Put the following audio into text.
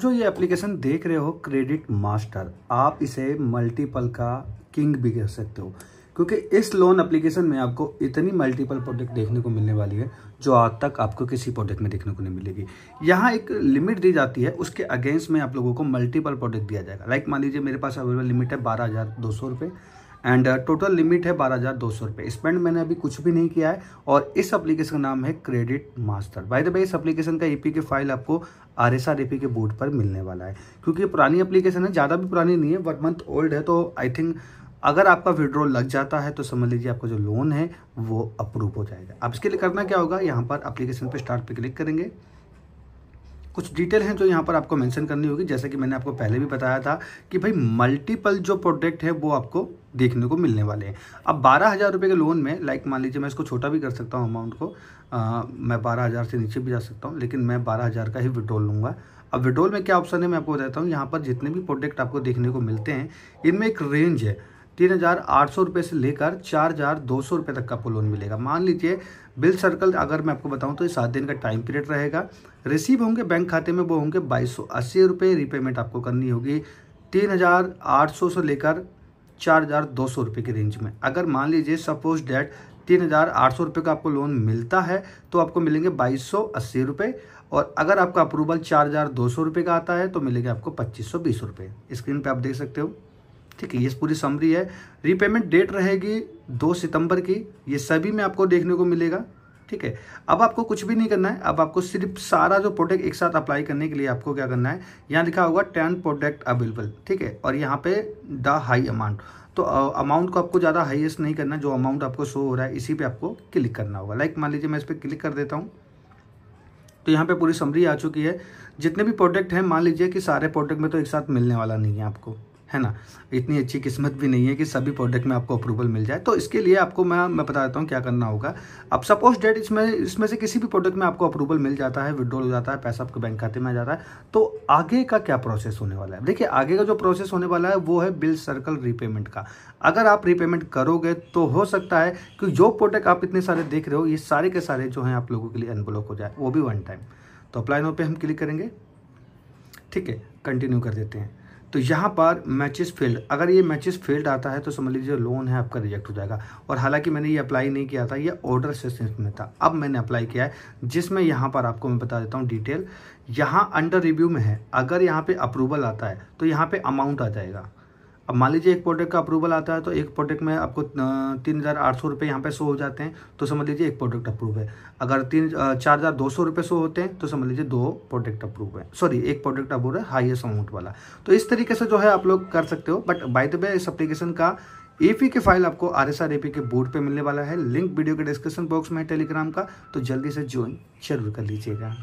जो ये एप्लीकेशन देख रहे हो क्रेडिट मास्टर आप इसे मल्टीपल का किंग भी कह सकते हो क्योंकि इस लोन एप्लीकेशन में आपको इतनी मल्टीपल प्रोडक्ट देखने को मिलने वाली है जो आज तक आपको किसी प्रोडक्ट में देखने को नहीं मिलेगी यहाँ एक लिमिट दी जाती है उसके अगेंस्ट में आप लोगों को मल्टीपल प्रोडक्ट दिया जाएगा लाइक मान लीजिए मेरे पास अवेलेबल लिमिट है बारह हज़ार दो सौ रुपये एंड टोटल लिमिट है बारह हज़ार दो सौ रुपये स्पेंड मैंने अभी कुछ भी नहीं किया है और इस एप्लीकेशन का नाम है credit master by the way इस एप्लीकेशन का एपी के फाइल आपको R S R EP K board पर मिलने वाला है क्योंकि ये पुरानी एप्लीकेशन है ज़्यादा भी पुरानी नहीं है वन मंथ ओल्ड है तो आई थिंक अगर आपका विड्रॉल लग जाता है तो समझ लीजिए आपका जो लोन है वो अप्रूव हो जाएगा अब इसके लिए करना क्या होगा यहाँ पर एप्लीकेशन पर स्टार्ट पर क्लिक करेंगे कुछ डिटेल हैं जो यहाँ पर आपको मेंशन करनी होगी जैसे कि मैंने आपको पहले भी बताया था कि भाई मल्टीपल जो प्रोडक्ट है वो आपको देखने को मिलने वाले हैं अब बारह हज़ार रुपये के लोन में लाइक मान लीजिए मैं इसको छोटा भी कर सकता हूँ अमाउंट को आ, मैं बारह हज़ार से नीचे भी जा सकता हूँ लेकिन मैं बारह हज़ार का ही विड्रॉल लूँगा अब विड्रॉल में क्या ऑप्शन है मैं आपको बताता हूँ यहाँ पर जितने भी प्रोडक्ट आपको देखने को मिलते हैं इनमें एक रेंज है तीन हज़ार आठ सौ रुपये से लेकर चार हज़ार दो सौ रुपये तक का आपको लोन मिलेगा मान लीजिए बिल सर्कल अगर मैं आपको बताऊं तो ये सात दिन का टाइम पीरियड रहेगा रिसीव होंगे बैंक खाते में वो होंगे बाईस सौ अस्सी रुपये रीपेमेंट आपको करनी होगी तीन हज़ार आठ सौ से लेकर चार हज़ार दो सौ रुपये की रेंज में अगर मान लीजिए सपोज डैट तीन हज़ार आठ सौ रुपये का आपको लोन मिलता है तो आपको मिलेंगे बाईस सौ अस्सी रुपये और अगर आपका अप्रूवल चार हज़ार दो सौ रुपये का आता है तो मिलेंगे आपको पच्चीस सौ बीस रुपये स्क्रीन पे आप देख सकते हो ठीक है ये पूरी समरी है रीपेमेंट डेट रहेगी दो सितंबर की ये सभी में आपको देखने को मिलेगा ठीक है अब आपको कुछ भी नहीं करना है अब आपको सिर्फ सारा जो प्रोडक्ट एक साथ अप्लाई करने के लिए आपको क्या करना है यहाँ लिखा होगा टेन प्रोडक्ट अवेलेबल ठीक है और यहाँ पे द हाई अमाउंट तो अमाउंट को आपको ज़्यादा हाईएस्ट नहीं करना जो अमाउंट आपको शो हो रहा है इसी पे आपको क्लिक करना होगा लाइक मान लीजिए मैं इस पर क्लिक कर देता हूँ तो यहाँ पे पूरी समरी आ चुकी है जितने भी प्रोडक्ट हैं मान लीजिए कि सारे प्रोडक्ट में तो एक साथ मिलने वाला नहीं है आपको है ना इतनी अच्छी किस्मत भी नहीं है कि सभी प्रोडक्ट में आपको अप्रूवल मिल जाए तो इसके लिए आपको मैं मैं बता देता हूँ क्या करना होगा अब सपोज डेट इसमें इसमें से किसी भी प्रोडक्ट में आपको अप्रूवल मिल जाता है विड्रॉल हो जाता है पैसा आपके बैंक खाते में आ जाता है तो आगे का क्या प्रोसेस होने वाला है देखिए आगे का जो प्रोसेस होने वाला है वो है बिल सर्कल रीपेमेंट का अगर आप रीपेमेंट करोगे तो हो सकता है कि जो प्रोडक्ट आप इतने सारे देख रहे हो ये सारे के सारे जो हैं आप लोगों के लिए अनब्लॉक हो जाए वो भी वन टाइम तो अप्लाई नो पे हम क्लिक करेंगे ठीक है कंटिन्यू कर देते हैं तो यहाँ पर मैचेस फेल्ड अगर ये मैचेस फेल्ड आता है तो समझ लीजिए लोन है आपका रिजेक्ट हो जाएगा और हालांकि मैंने ये अप्लाई नहीं किया था ये ऑर्डर सिस्टम में था अब मैंने अप्लाई किया है जिसमें यहाँ पर आपको मैं बता देता हूँ डिटेल यहाँ अंडर रिव्यू में है अगर यहाँ पर अप्रूवल आता है तो यहाँ पर अमाउंट आ जाएगा अब मान लीजिए एक प्रोडक्ट का अप्रूवल आता है तो एक प्रोडक्ट में आपको तीन हज़ार आठ सौ रुपये यहाँ पर शो हो जाते हैं तो समझ लीजिए एक प्रोडक्ट अप्रूव है अगर तीन चार हज़ार दो सौ रुपये शो होते हैं तो समझ लीजिए दो प्रोडक्ट अप्रूव है सॉरी एक प्रोडक्ट अप्रूव है हाइएस्ट अमाउंट वाला तो इस तरीके से जो है आप लोग कर सकते हो बट बाय द वे इस एप्लीकेशन का एपी के फाइल आपको R S R AP K board पर मिलने वाला है लिंक वीडियो के डिस्क्रिप्शन बॉक्स में है टेलीग्राम का तो जल्दी से ज्वाइन जरूर कर लीजिएगा